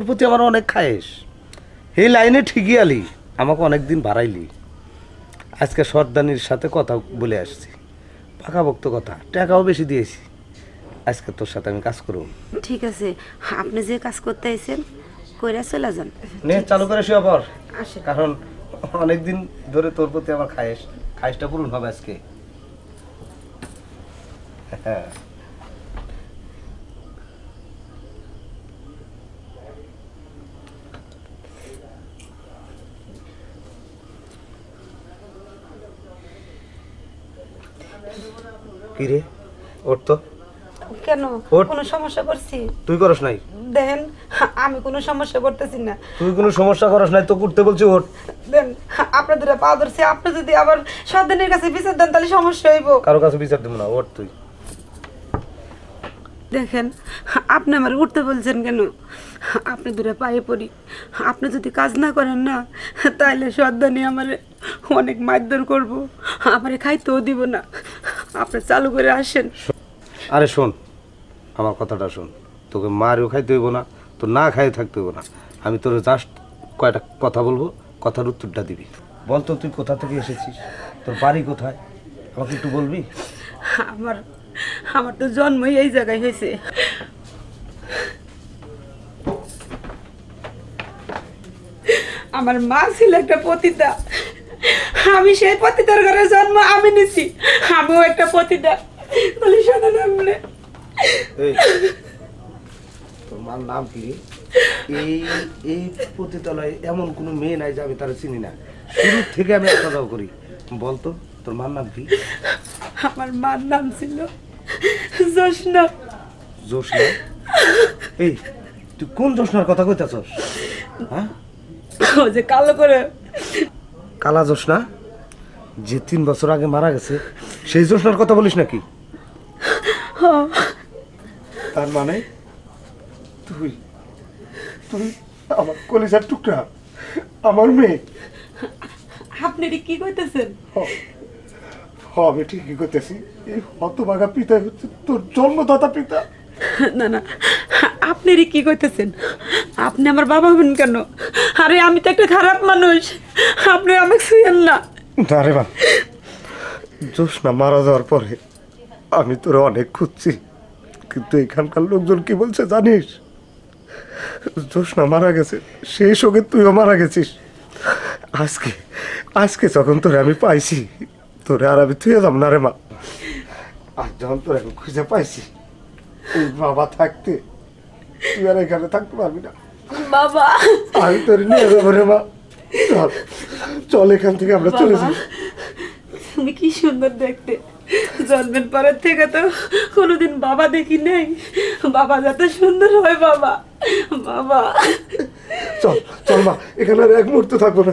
তোর প্রতি আমার অনেক খায়েস এই লাইনে ঠিকই আলি আমাকে অনেক দিন আজকে সর্দানির সাথে কথা বলে আসছি পাকা বক্ত কথা টাকাও বেশি দিয়েছি আজকে তোর সাথে আমি কাজ করব ঠিক আছে আপনি যে কাজ করতে আইছেন কইরা চলে যান নে চালু করে শুয়ে পর কারণ অনেক দিন ধরে তোর প্রতি আমার খায়েস খায়েসটা পূরণ হবে আজকে হ্যাঁ কি রে ওর তো কেন কোনো সমস্যা করছি তুই করস নাই দেন আমি কোনো সমস্যা করতেছি না তুই কোনো সমস্যা করস নাই তো করতে বলছি ওর দেন আপনাদের পা ধরছি আপনি যদি আবার সন্তানের কাছে বিচার দেন তাহলে সমস্যা হইব কারো কাছে বিচার দেব না ওর তুই দেখেন আপনি আমার উঠতে বলছেন কেন আপনি দূরে পায়ে পড়ি আপনি যদি কাজ না করেন না তাহলে সর্দানি আমার অনেক মারধর করব আমারে খাইতেও দিব না আপনি চালু করে আসেন আরে শোন আমার কথাটা শোন তোকে মারও খাইতে হইব না তো না খাইয়ে থাকতে হইব না আমি তোর জাস্ট কয়টা কথা বলবো কথার উত্তরটা দিবি বল তো তুই কোথা থেকে এসেছিস তোর বাড়ি কোথায় আমাকে একটু বলবি আমার আমার তো জন্মই এই জায়গায় হয়েছে আমার মা ছিল একটা পতিতা আমি সেই পতিতার ঘরে জন্ম আমি নিছি আমিও একটা পতিতা বলি শোনো না তোমার নাম কি এই এই পতিতালয়ে এমন কোন মেয়ে নাই যাবে আমি তারা চিনি না শুরু থেকে আমি একটা দাও করি বলতো তোর মার নাম কি আমার মার নাম ছিল জোসনা জোসনা এই তুই কোন জোসনার কথা কইতাছস হ্যাঁ ও যে কালো করে কালা জোসনা যে তিন বছর আগে মারা গেছে সেই জোসনার কথা বলিস নাকি তার মানে তুই তুই আমার কলিজার টুকরা আমার মেয়ে আপনি কি করতেছেন হবে ঠিকই করতেছি এই হতভাগা পিতা হচ্ছে তোর জন্মদাতা পিতা না না আপনি কি করতেছেন আপনি আমার বাবা হবেন কেন আরে আমি তো একটা খারাপ মানুষ আপনি আমাকে শুয়েন না না রে মা জোসনা মারা যাওয়ার পরে আমি তোর অনেক খুঁজছি কিন্তু এখানকার লোকজন কি বলছে জানিস জোসনা মারা গেছে সেই সঙ্গে তুইও মারা গেছিস আজকে আজকে যখন তোরে আমি পাইছি তোরে আর আমি তুই যাব না রে মা আর যখন তোরে আমি খুঁজে পাইছি বাবা থাকতে তুই আর এখানে থাকতে পারবি না বাবা আমি তোর নিয়ে যাবো রে মা চল এখান থেকে আমরা চলে যাই তুমি কি সুন্দর দেখতে জন্মের পরের থেকে তো কোনোদিন বাবা দেখি নাই বাবা যত সুন্দর হয় বাবা বাবা চল চল মা এখানে আর এক মুহূর্ত থাকবো না